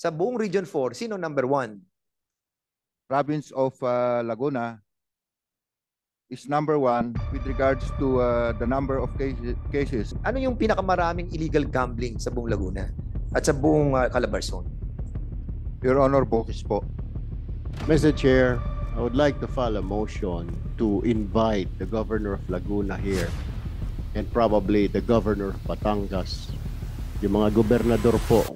sa buong Region 4, sino number 1? Province of uh, Laguna is number 1 with regards to uh, the number of cases. Ano yung pinakamaraming illegal gambling sa buong Laguna at sa buong uh, Calabarzon? Your Honor, Bokis po. Mr. Chair, I would like to file a motion to invite the Governor of Laguna here and probably the Governor of Batangas, yung mga gobernador po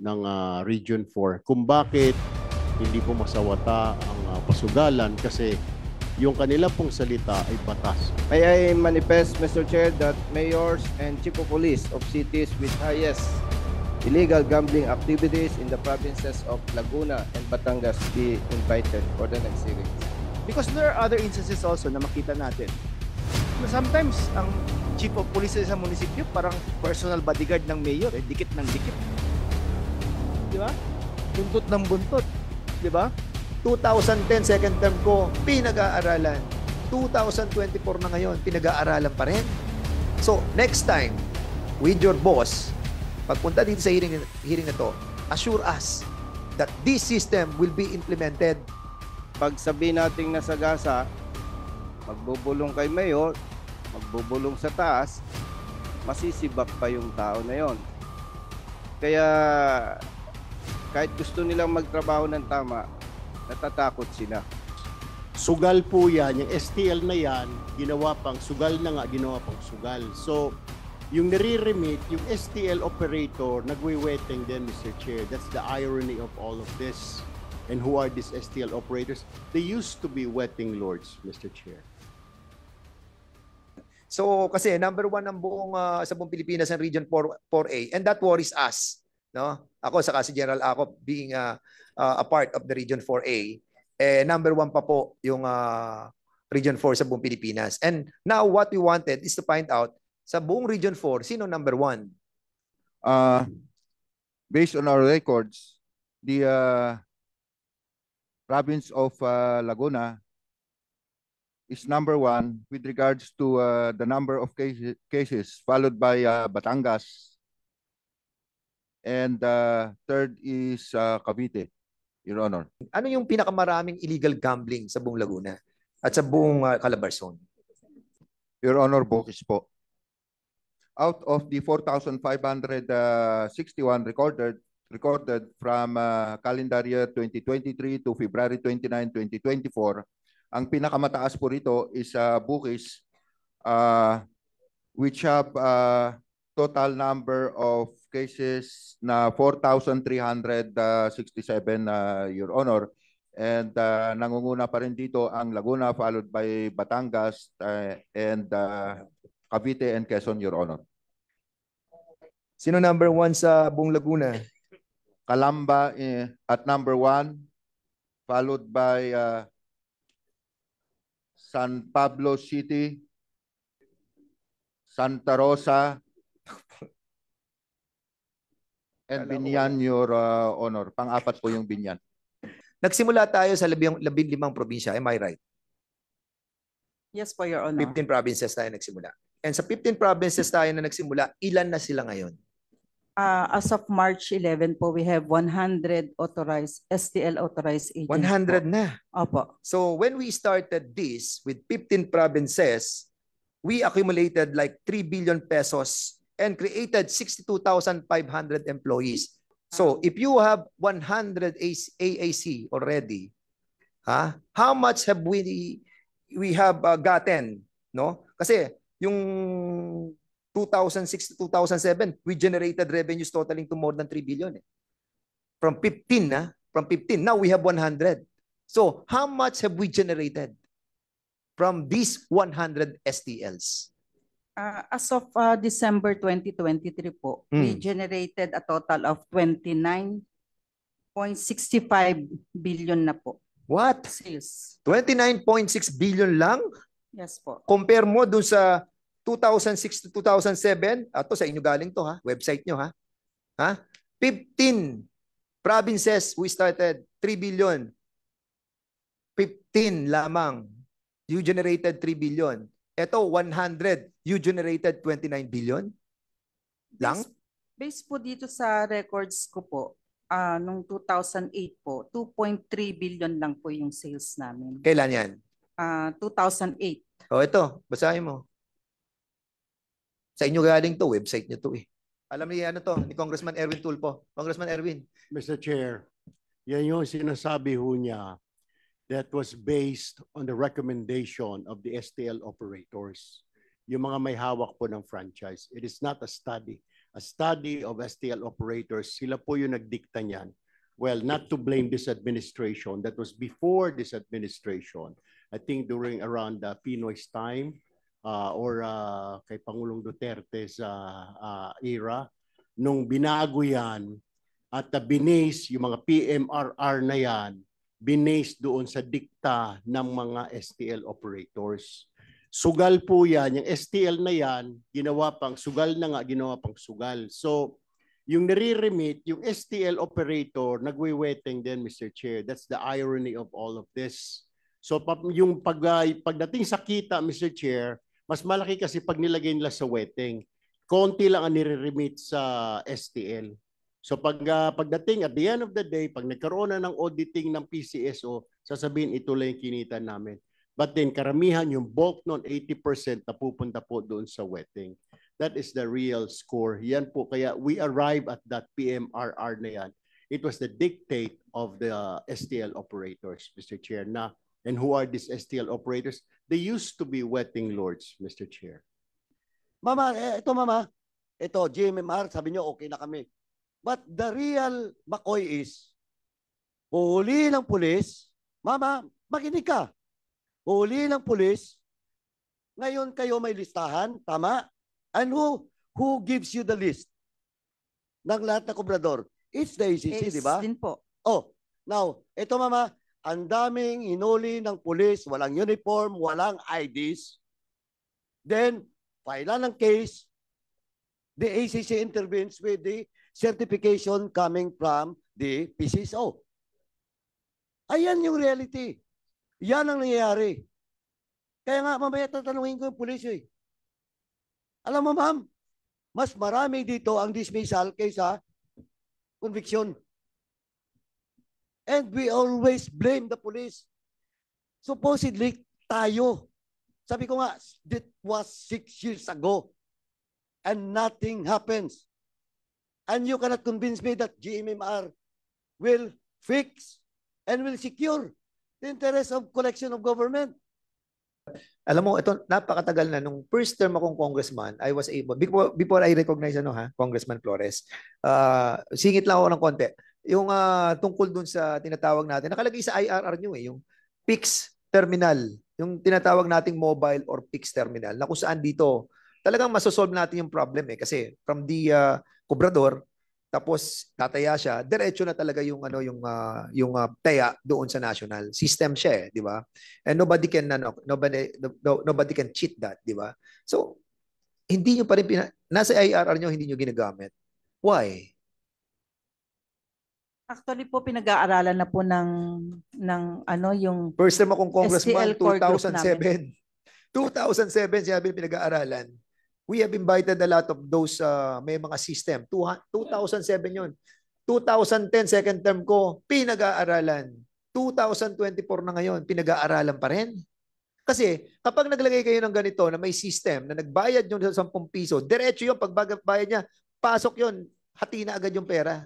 ng uh, Region 4 kung bakit hindi po masawata ang uh, pasugalan kasi yung kanila pong salita ay batas. May I manifest, Mr. Chair, that mayors and chief of police of cities with highest illegal gambling activities in the provinces of Laguna and Batangas be invited for the next hearings. Because there are other instances also na makita natin. Sometimes, ang chief of police sa isang munisipyo parang personal bodyguard ng mayor, eh, dikit ng dikit di ba? Buntot ng buntot, di ba? 2010, second term ko, pinag-aaralan. 2024 na ngayon, pinag-aaralan pa rin. So, next time, with your boss, pagpunta dito sa hearing, hearing na to, assure us that this system will be implemented. Pag sabi nating nasa nasagasa, magbubulong kay mayor, magbubulong sa taas, masisibak pa yung tao na yon. Kaya kahit gusto nilang magtrabaho ng tama, natatakot sila. Sugal po yan. Yung STL na yan, ginawa pang sugal na nga, ginawa pang sugal. So, yung nare-remit, yung STL operator, nagwiweteng din, Mr. Chair. That's the irony of all of this. And who are these STL operators? They used to be wetting lords, Mr. Chair. So kasi number one ang buong uh, sa buong Pilipinas ang Region 4, 4A and that worries us no? Ako sa si General ako being uh, uh, a part of the Region 4A, eh number one pa po yung uh, Region 4 sa buong Pilipinas. And now what we wanted is to find out sa buong Region 4, sino number one? Uh, based on our records, the uh, province of uh, Laguna is number one with regards to uh, the number of cases, cases followed by uh, Batangas, and uh, third is uh, Cavite, Your Honor. Ano yung pinakamaraming illegal gambling sa buong Laguna at sa buong uh, Calabar Your Honor, Bukis po. Out of the 4,561 uh, recorded recorded from uh, calendar year 2023 to February 29, 2024, ang pinakamataas po rito is uh, Bukis uh, which have uh, total number of cases na 4,367, uh, uh, Your Honor. And uh, nangunguna pa rin dito ang Laguna followed by Batangas uh, and uh, Cavite and Quezon, Your Honor. Sino number one sa buong Laguna? Kalamba eh, at number one followed by uh, San Pablo City, Santa Rosa, And Binyan, Your uh, Honor. Pang-apat po yung Binyan. Nagsimula tayo sa labing, labing limang probinsya. Am I right? Yes po, Your Honor. 15 provinces tayo nagsimula. And sa 15 provinces tayo na nagsimula, ilan na sila ngayon? Uh, as of March 11 po, we have 100 authorized, STL authorized agents. 100 po. na? Opo. So when we started this with 15 provinces, we accumulated like 3 billion pesos and created 62,500 employees. So ah. if you have 100 AAC already, ha, how much have we we have uh, gotten, no? Kasi yung 2006 to 2007, we generated revenues totaling to more than 3 billion. Eh. From 15, na, from 15, now we have 100. So how much have we generated from these 100 STLs? Uh, as of uh, December 2023 po, mm. we hmm. generated a total of 29.65 billion na po. What? Sales. 29.6 billion lang? Yes po. Compare mo dun sa 2006 to 2007, ato sa inyo galing to ha, website nyo ha. Ha? 15 provinces we started 3 billion. 15 lamang. You generated 3 billion. Ito, 100. You generated 29 billion? Lang? Based, based po dito sa records ko po, uh, nung 2008 po, 2.3 billion lang po yung sales namin. Kailan yan? Uh, ah, 2008. Oh, ito. Basahin mo. Sa inyo galing to. Website nyo to eh. Alam niya ano to, ni Congressman Erwin Tulpo. Congressman Erwin. Mr. Chair, yan yung sinasabi ho niya that was based on the recommendation of the STL operators. Yung mga may hawak po ng franchise. It is not a study. A study of STL operators, sila po yung nagdikta niyan. Well, not to blame this administration. That was before this administration. I think during around the uh, Pinoy's time uh, or uh, kay Pangulong Duterte's uh, uh, era, nung binago yan at uh, binase yung mga PMRR na yan binase doon sa dikta ng mga STL operators. Sugal po yan. Yung STL na yan, ginawa pang sugal na nga, ginawa pang sugal. So, yung nare-remit, yung STL operator, nagwiweting din, Mr. Chair. That's the irony of all of this. So, yung pag, uh, pagdating sa kita, Mr. Chair, mas malaki kasi pag nilagay nila sa wetting. Konti lang ang nire-remit sa STL. So pag uh, pagdating at the end of the day, pag nagkaroon na ng auditing ng PCSO, sasabihin ito lang yung kinita namin. But then karamihan yung bulk noon 80% na pupunta po doon sa wetting. That is the real score. Yan po kaya we arrive at that PMRR na yan. It was the dictate of the STL operators, Mr. Chair, na and who are these STL operators? They used to be wetting lords, Mr. Chair. Mama, ito eh, mama, ito, GMMR, sabi nyo, okay na kami. But the real McCoy is, uhuli ng pulis, Mama, makinig ka. Uhuli ng pulis, ngayon kayo may listahan, tama? And who, who gives you the list ng lahat na kobrador? It's the ACC, di ba? din po. Oh, now, ito mama, ang daming hinuli ng pulis, walang uniform, walang IDs. Then, pailan ng case, the ACC intervenes with the certification coming from the PCSO. Ayan yung reality. Yan ang nangyayari. Kaya nga, mamaya tatanungin ko yung pulis eh. Alam mo, ma'am, mas marami dito ang dismissal kaysa conviction. And we always blame the police. Supposedly, tayo. Sabi ko nga, that was six years ago. And nothing happens. And you cannot convince me that GMMR will fix and will secure the interest of collection of government. Alam mo, ito, napakatagal na. Nung first term akong congressman, I was able, before, before I recognize, ano ha, Congressman Flores, uh, singit lang ako ng konti. Yung uh, tungkol dun sa tinatawag natin, nakalagay sa IRR nyo eh, yung PIX terminal, yung tinatawag nating mobile or PIX terminal, na kung saan dito, talagang masosolve natin yung problem eh. Kasi from the uh, kubrador, tapos tataya siya, diretso na talaga yung ano yung uh, yung uh, taya doon sa national. System siya eh, di ba? And nobody can ano, nobody no, nobody can cheat that, di ba? So hindi niyo pa rin pina- nasa IRR niyo hindi niyo ginagamit. Why? Actually po pinag-aaralan na po ng ng ano yung First term akong congressman 2007. 2007 siya pinag-aaralan. We have invited a lot of those uh, may mga system. 2007 yun. 2010, second term ko, pinag-aaralan. 2024 na ngayon, pinag-aaralan pa rin. Kasi kapag naglagay kayo ng ganito na may system na nagbayad yun sa 10 piso, diretso yun, pagbayad niya, pasok yun, hati na agad yung pera.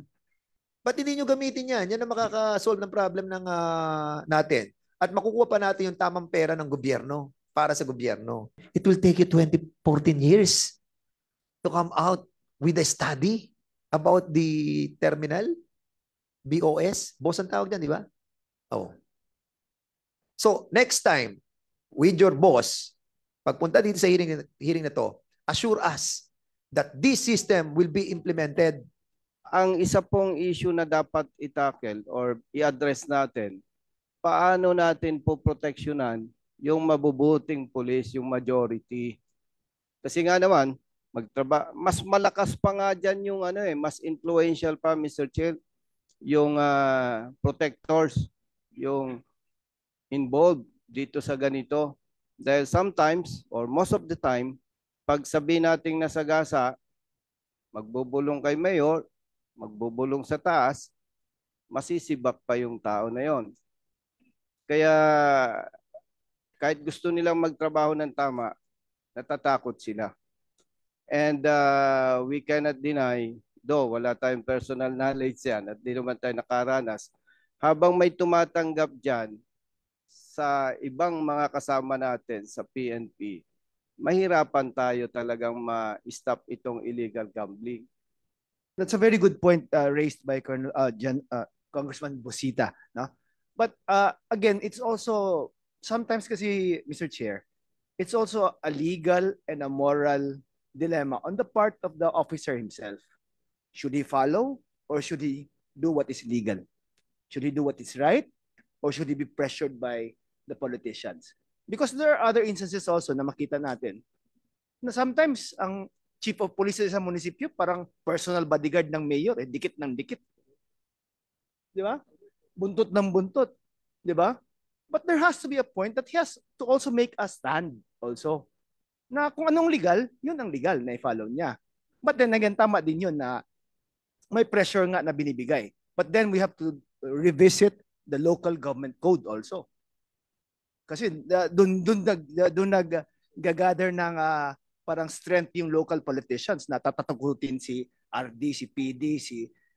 Ba't hindi nyo gamitin yan? Yan ang makakasolve ng problem ng, uh, natin. At makukuha pa natin yung tamang pera ng gobyerno para sa gobyerno. It will take you 20, 14 years to come out with a study about the terminal, BOS. BOS ang tawag dyan, di ba? Oh. So, next time, with your boss, pagpunta dito sa hearing, hearing na to, assure us that this system will be implemented. Ang isa pong issue na dapat itakel or i-address natin, paano natin po proteksyonan yung mabubuting pulis, yung majority. Kasi nga naman, magtraba mas malakas pa nga diyan yung ano eh, mas influential pa Mr. Chill yung uh, protectors, yung involved dito sa ganito. Dahil sometimes or most of the time, pag sabi nating nasagasa, magbubulong kay mayor, magbubulong sa taas, masisibak pa yung tao na yon. Kaya kahit gusto nilang magtrabaho ng tama, natatakot sila. And uh, we cannot deny, though wala tayong personal knowledge yan at di naman tayo nakaranas, habang may tumatanggap dyan sa ibang mga kasama natin sa PNP, mahirapan tayo talagang ma-stop itong illegal gambling. That's a very good point uh, raised by Colonel uh, Jan, uh, Congressman Busita, no? But uh, again, it's also sometimes kasi, Mr. Chair, it's also a legal and a moral dilemma on the part of the officer himself. Should he follow or should he do what is legal? Should he do what is right or should he be pressured by the politicians? Because there are other instances also na makita natin na sometimes ang chief of police sa munisipyo parang personal bodyguard ng mayor, eh, dikit ng dikit. Di ba? Buntot ng buntot. Di ba? But there has to be a point that he has to also make a stand also. Na kung anong legal, yun ang legal na i-follow niya. But then again, tama din yun na may pressure nga na binibigay. But then we have to revisit the local government code also. Kasi uh, doon doon nag doon nag gather ng uh, parang strength yung local politicians na tatatakutin si RD, si PD,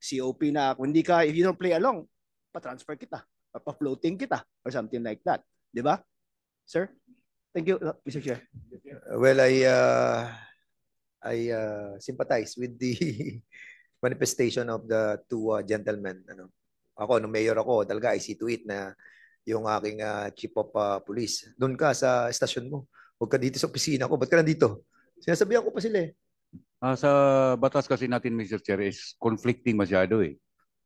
si COP na kung hindi ka, if you don't play along, patransfer kita pa-floating kita or something like that. Di ba? Sir? Thank you, uh, Mr. Chair. Well, I, uh, I uh, sympathize with the manifestation of the two uh, gentlemen. Ano? Ako, no mayor ako, talaga I see to it na yung aking uh, chief of uh, police. Doon ka sa stasyon mo. Huwag ka dito sa opisina ko. Ba't ka nandito? Sinasabihan ko pa sila eh. Uh, sa batas kasi natin, Mr. Chair, is conflicting masyado eh.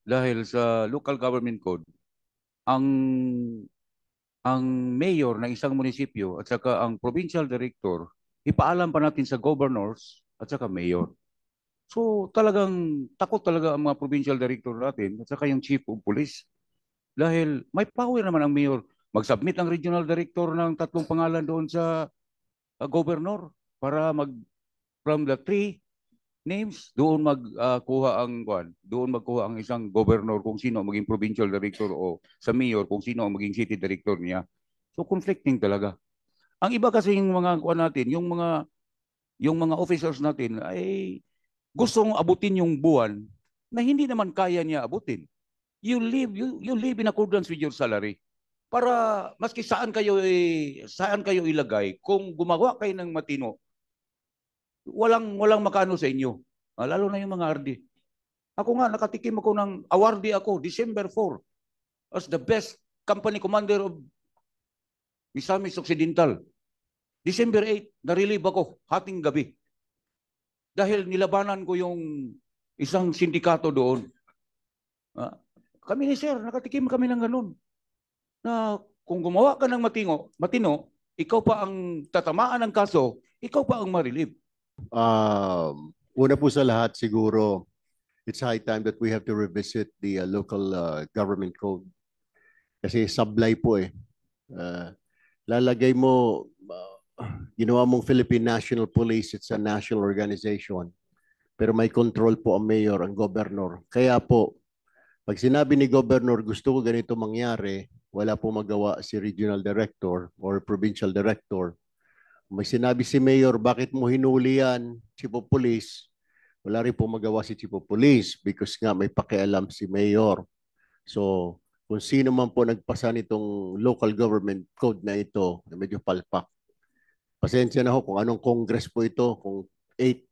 Dahil sa local government code, ang ang mayor ng isang munisipyo at saka ang provincial director, ipaalam pa natin sa governors at saka mayor. So talagang takot talaga ang mga provincial director natin at saka yung chief of police. Dahil may power naman ang mayor. Mag-submit ang regional director ng tatlong pangalan doon sa uh, governor para mag from the three names. Doon magkuha ah, uh, ang kwan, doon magkuha ang isang governor kung sino maging provincial director o sa mayor kung sino ang maging city director niya. So conflicting talaga. Ang iba kasi yung mga kwan natin, yung mga yung mga officers natin ay gustong abutin yung buwan na hindi naman kaya niya abutin. You live you, you live in accordance with your salary para maski saan kayo eh, saan kayo ilagay kung gumawa kayo ng matino walang, walang makaano sa inyo. Ah, lalo na yung mga RD. Ako nga, nakatikim ako ng awardee ako, December 4, as the best company commander of Misamis Occidental. December 8, narelieve ako, hating gabi. Dahil nilabanan ko yung isang sindikato doon. Ah, kami ni sir, nakatikim kami ng ganun. Na kung gumawa ka ng matingo, matino, ikaw pa ang tatamaan ng kaso, ikaw pa ang marilib. Um, una po sa lahat siguro, it's high time that we have to revisit the uh, local uh, government code. Kasi sublay po eh. Uh, lalagay mo, uh, ginawa mong Philippine National Police, it's a national organization. Pero may control po ang mayor, ang governor. Kaya po, pag sinabi ni governor, gusto ko ganito mangyari, wala po magawa si regional director or provincial director may sinabi si Mayor, bakit mo hinuli yan, Chief Police? Wala rin po magawa si Chief Police because nga may pakialam si Mayor. So, kung sino man po nagpasa nitong local government code na ito, medyo palpak, pasensya na ho kung anong Congress po ito, kung 8,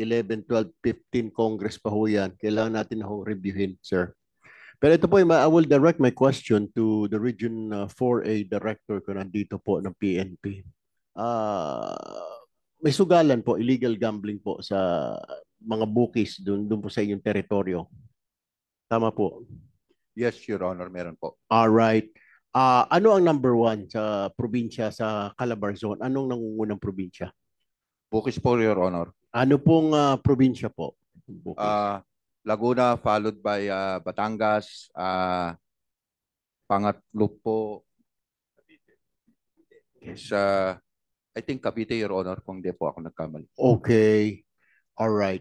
9, 10, 11, 12, 15 Congress pa ho yan. Kailangan natin na ho reviewin, sir. Pero ito po, I will direct my question to the Region 4A uh, Director ko nandito po ng PNP uh, may sugalan po, illegal gambling po sa mga bookies doon doon po sa inyong teritoryo. Tama po. Yes, Your Honor, meron po. All right. Uh, ano ang number one sa probinsya sa Calabar Zone? Anong nangungunang probinsya? Bukis po, Your Honor. Ano pong uh, probinsya po? Bukis. Uh, Laguna followed by uh, Batangas, uh, pangatlo po is uh, I think Cavite, Your Honor, kung di po ako nagkamali. Okay. All right.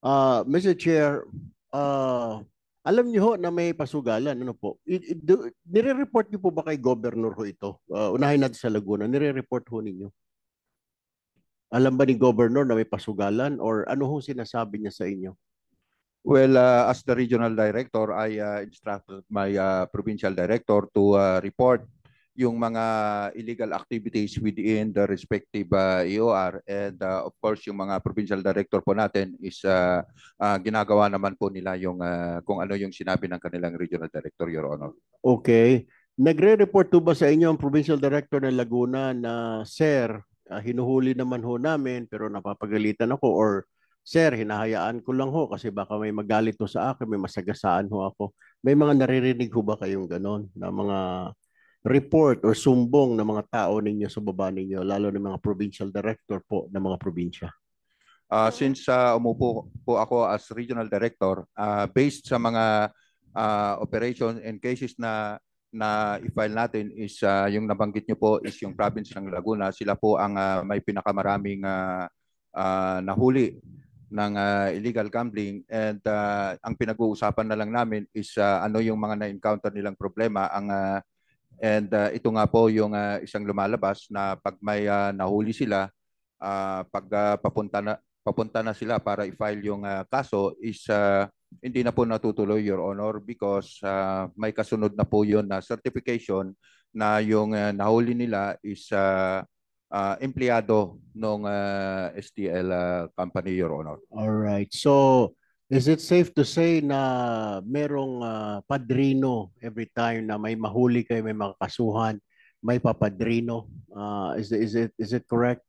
Uh, ah, Mr. Chair, uh, alam niyo ho na may pasugalan. Ano po? I, I, do, nire-report niyo po ba kay Governor ho ito? Uh, unahin natin sa Laguna. Nire-report ho ninyo. Alam ba ni Governor na may pasugalan or ano ho sinasabi niya sa inyo? Well, uh, as the regional director, I uh, instructed my uh, provincial director to uh, report yung mga illegal activities within the respective uh, EOR and uh, of course yung mga provincial director po natin is uh, uh, ginagawa naman po nila yung uh, kung ano yung sinabi ng kanilang regional director your honor. Okay. Nagre-report to ba sa inyo ang provincial director ng Laguna na sir uh, hinuhuli naman ho namin pero napapagalitan ako or Sir, hinahayaan ko lang ho kasi baka may magalit to sa akin, may masagasaan ho ako. May mga naririnig ho ba kayong ganon na mga report or sumbong ng mga tao ninyo sa baba ninyo, lalo ng mga provincial director po ng mga probinsya? Uh, since uh, umupo po ako as regional director, uh, based sa mga uh, operations and cases na na i-file natin is uh, yung nabanggit nyo po is yung province ng Laguna. Sila po ang uh, may pinakamaraming uh, uh, nahuli ng uh, illegal gambling and uh, ang pinag-uusapan na lang namin is uh, ano yung mga na-encounter nilang problema. Ang uh, And uh, ito nga po yung uh, isang lumalabas na pag may uh, nahuli sila, uh, pag uh, papunta na papunta na sila para i-file yung uh, kaso is uh, hindi na po natutuloy your honor because uh, may kasunod na po yon na certification na yung uh, nahuli nila is uh, uh, empleyado ng uh, STL uh, company your honor. All right. So Is it safe to say na merong uh, padrino every time na may mahuli kayo, may makakasuhan, may papadrino? Uh, is, is, it, is it correct?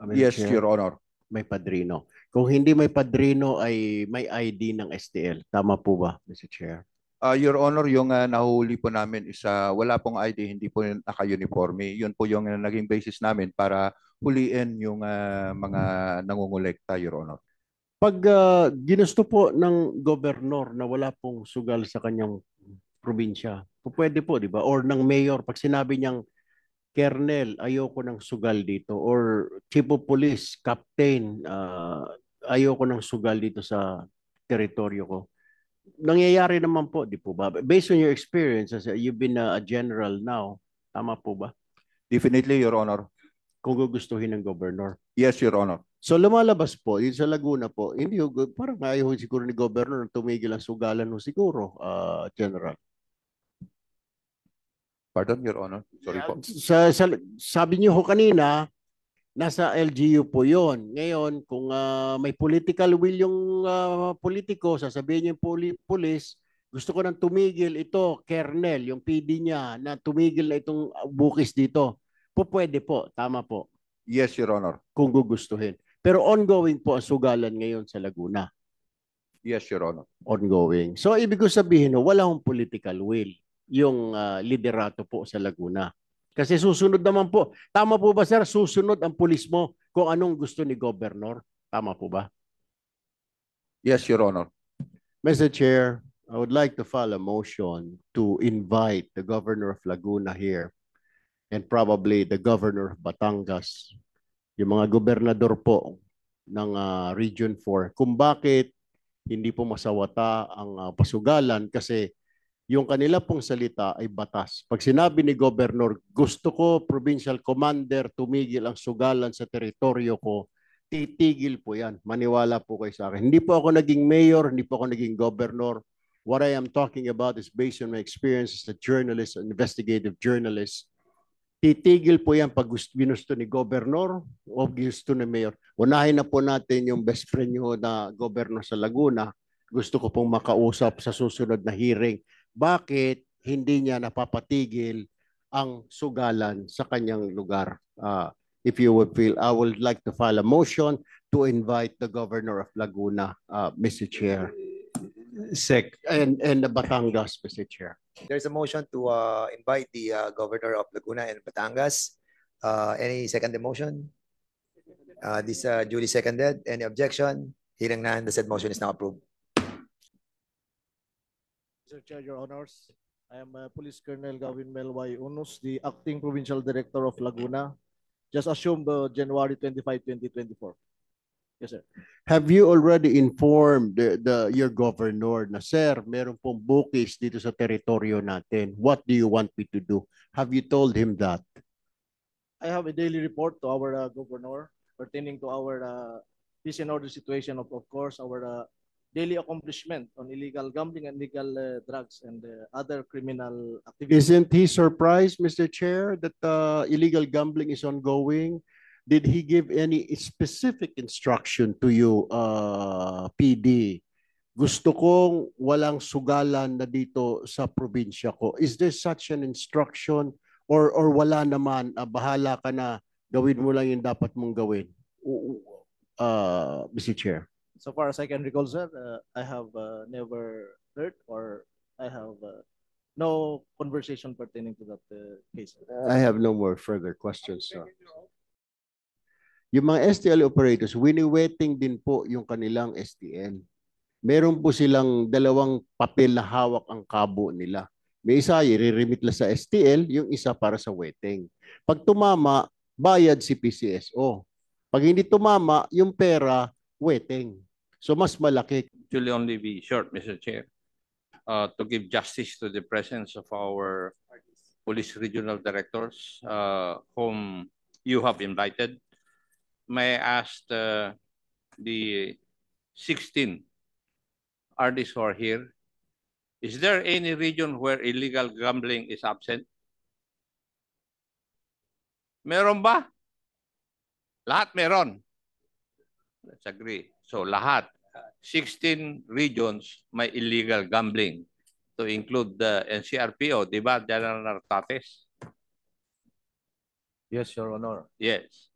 I mean, yes, Chair, Your Honor. May padrino. Kung hindi may padrino ay may ID ng STL. Tama po ba, Mr. Chair? Uh, Your Honor, yung uh, nahuli po namin is uh, wala pong ID, hindi po naka-uniforme. Yun po yung uh, naging basis namin para huliin yung uh, mga nangungulekta, Your Honor. Pag uh, ginusto po ng gobernador na wala pong sugal sa kanyang probinsya, pwede po, di ba? Or ng mayor, pag sinabi niyang, Kernel, ayoko ng sugal dito. Or Chief of Police, Captain, uh, ayoko ng sugal dito sa teritoryo ko. Nangyayari naman po, di po ba? Based on your experience, as uh, you've been uh, a general now, tama po ba? Definitely, Your Honor. Kung gugustuhin ng governor. Yes, Your Honor. So lumalabas po, yun sa Laguna po, hindi, parang ayaw siguro ni Governor na tumigil ang sugalan no siguro, uh, General. Pardon, Your Honor? Sorry po. Sa, sa, sabi niyo ho kanina, nasa LGU po yon. Ngayon, kung uh, may political will yung uh, politiko, sasabihin yung poli- gusto ko nang tumigil ito, Kernel, yung PD niya, na tumigil na itong bukis dito. Po pwede po, tama po. Yes, Your Honor. Kung gugustuhin. Pero ongoing po ang sugalan ngayon sa Laguna. Yes, Your Honor. Ongoing. So, ibig ko sabihin, wala akong political will yung uh, liderato po sa Laguna. Kasi susunod naman po. Tama po ba, sir? Susunod ang pulis mo kung anong gusto ni Governor. Tama po ba? Yes, Your Honor. Mr. Chair, I would like to file a motion to invite the Governor of Laguna here and probably the Governor of Batangas yung mga gobernador po ng uh, Region 4 kung bakit hindi po masawata ang uh, pasugalan kasi yung kanila pong salita ay batas. Pag sinabi ni Governor, gusto ko provincial commander tumigil ang sugalan sa teritoryo ko, titigil po yan. Maniwala po kayo sa akin. Hindi po ako naging mayor, hindi po ako naging governor. What I am talking about is based on my experience as a journalist, an investigative journalist. Titigil po yan pag gusto, ni governor o gusto ni mayor. Unahin na po natin yung best friend nyo na governor sa Laguna. Gusto ko pong makausap sa susunod na hearing. Bakit hindi niya napapatigil ang sugalan sa kanyang lugar? Uh, if you would feel, I would like to file a motion to invite the governor of Laguna, uh, ah, Mr. Chair. Sec. And, and the Batangas, Mr. Chair. There's a motion to uh, invite the uh, governor of Laguna and Batangas. Uh, any second motion? Uh, this uh, duly seconded. Any objection? Hearing none, the said motion is now approved. Mr. Chair, Your Honors, I am uh, Police Colonel Gavin Melway Unus, the Acting Provincial Director of Laguna. Just assume uh, January 25, 2024. Yes, sir. Have you already informed the, the your governor na, Sir, meron pong bukis dito sa teritoryo natin. What do you want me to do? Have you told him that? I have a daily report to our uh, governor pertaining to our uh, peace and order situation of, of course, our uh, daily accomplishment on illegal gambling and illegal uh, drugs and uh, other criminal activities. Isn't he surprised, Mr. Chair, that uh, illegal gambling is ongoing? did he give any specific instruction to you, uh, PD? Gusto kong walang sugalan na dito sa probinsya ko. Is there such an instruction or or wala naman, uh, bahala ka na, gawin mo lang yung dapat mong gawin? Uh, Mr. Chair. So far as I can recall, sir, uh, I have uh, never heard or I have uh, no conversation pertaining to that uh, case. I have no more further questions, sir. Yung mga STL operators, winiwetting din po yung kanilang STL. Meron po silang dalawang papel na hawak ang kabo nila. May isa, i-remit sa STL, yung isa para sa wetting. Pag tumama, bayad si PCSO. Pag hindi tumama, yung pera, wetting. So mas malaki. Actually, only be short, Mr. Chair. Uh, to give justice to the presence of our police regional directors uh, whom you have invited. may I ask the, the 16 artists who are here, is there any region where illegal gambling is absent? Meron ba? Lahat meron. Let's agree. So lahat. 16 regions may illegal gambling to include the NCRPO, di ba, General Nartates? Yes, Your Honor. Yes.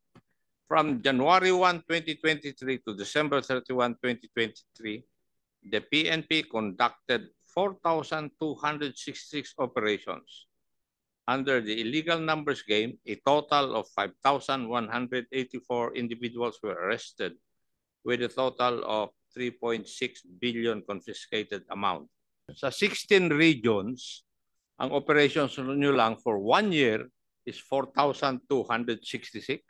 From January 1, 2023 to December 31, 2023, the PNP conducted 4,266 operations. Under the illegal numbers game, a total of 5,184 individuals were arrested with a total of 3.6 billion confiscated amount. Sa 16 regions, ang operations nyo lang for one year is 4,266.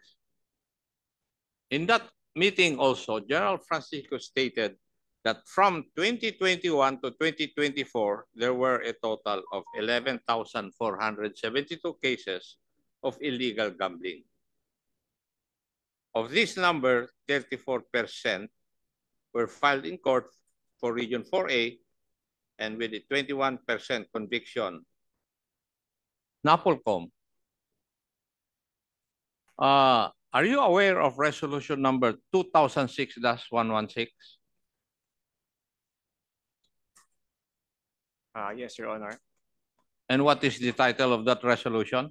In that meeting also, General Francisco stated that from 2021 to 2024, there were a total of 11,472 cases of illegal gambling. Of this number, 34% were filed in court for Region 4A and with a 21% conviction. Napolcom, uh, Are you aware of resolution number 2006-116? Uh, yes, Your Honor. And what is the title of that resolution?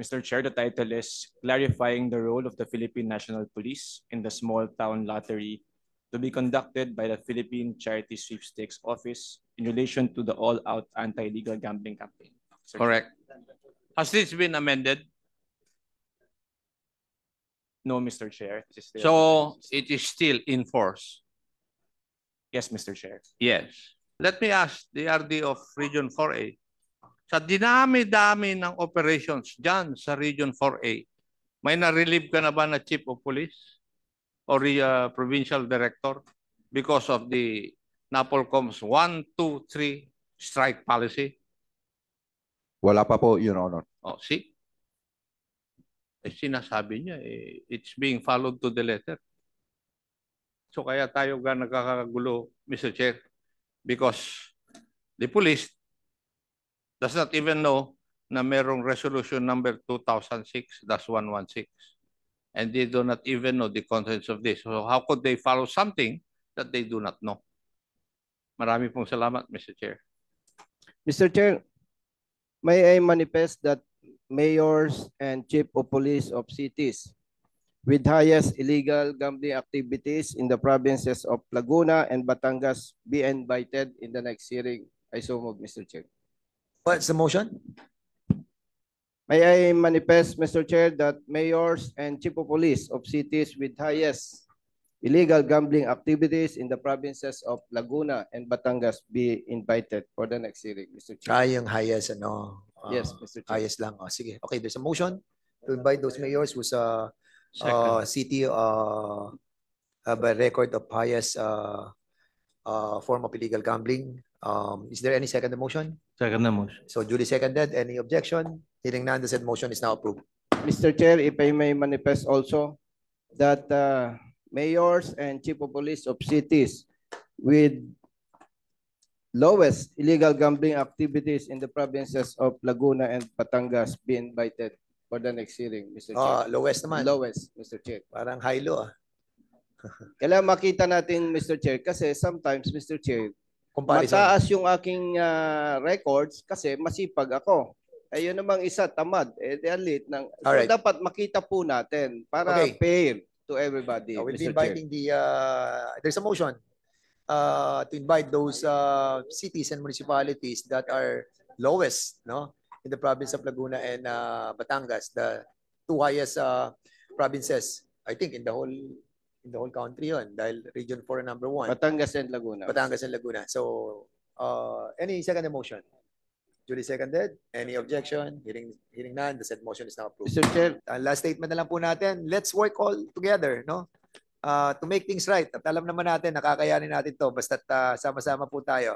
Mr. Chair, the title is Clarifying the Role of the Philippine National Police in the Small Town Lottery to be conducted by the Philippine Charity Sweepstakes Office in relation to the all-out anti-legal gambling campaign. Sir Correct. Has this been amended? No, Mr. Chair. It is still- So it is still in force. Yes, Mr. Chair. Yes. Let me ask the RD of Region 4A. Sa dinami-dami ng operations dyan sa Region 4A, may na-relieve ka na ba na Chief of Police or uh, Provincial Director because of the NAPOLCOM's 1, 2, 3 strike policy? Wala pa po, Your Honor. Oh, see? eh, sinasabi niya, eh, it's being followed to the letter. So kaya tayo ga nagkakagulo, Mr. Chair, because the police does not even know na merong resolution number 2006-116. And they do not even know the contents of this. So how could they follow something that they do not know? Marami pong salamat, Mr. Chair. Mr. Chair, may I manifest that mayors, and chief of police of cities with highest illegal gambling activities in the provinces of Laguna and Batangas be invited in the next hearing. I so move, Mr. Chair. What's the motion? May I manifest, Mr. Chair, that mayors and chief of police of cities with highest illegal gambling activities in the provinces of Laguna and Batangas be invited for the next hearing, Mr. Chair. Ay, yung highest, ano, yes, ah, Mr. Chair. Ah, lang. Oh, sige. Okay, there's a motion to invite those mayors who's uh, uh, city uh, uh, by record of highest uh, uh, form of illegal gambling. Um, is there any second motion? Second motion. So duly seconded. Any objection? Hearing none, the said motion is now approved. Mr. Chair, if I may manifest also that uh, mayors and chief of police of cities with lowest illegal gambling activities in the provinces of Laguna and Patangas be invited for the next hearing, Mr. Oh, ah, Chair. lowest naman. Lowest, Mr. Chair. Parang high-low ah. Kailangan makita natin, Mr. Chair, kasi sometimes, Mr. Chair, Comparison. mataas yung aking ah, records kasi masipag ako. Ayun eh, namang isa, tamad. Eh, they are late. Ng, so Alright. dapat makita po natin para Okay. fair to everybody, I will Mr. Chair. inviting the, uh, there's a motion uh, to invite those uh, cities and municipalities that are lowest no in the province of Laguna and uh, Batangas the two highest uh, provinces I think in the whole in the whole country yon dahil region 4 number 1 Batangas and Laguna Batangas and Laguna so uh, any second motion Duly seconded. Any objection? Hearing, hearing none, the said motion is now approved. Mr. Chair. Ang uh, last statement na lang po natin, let's work all together, no? uh, to make things right. At alam naman natin, nakakayanin natin to basta't uh, sama-sama po tayo.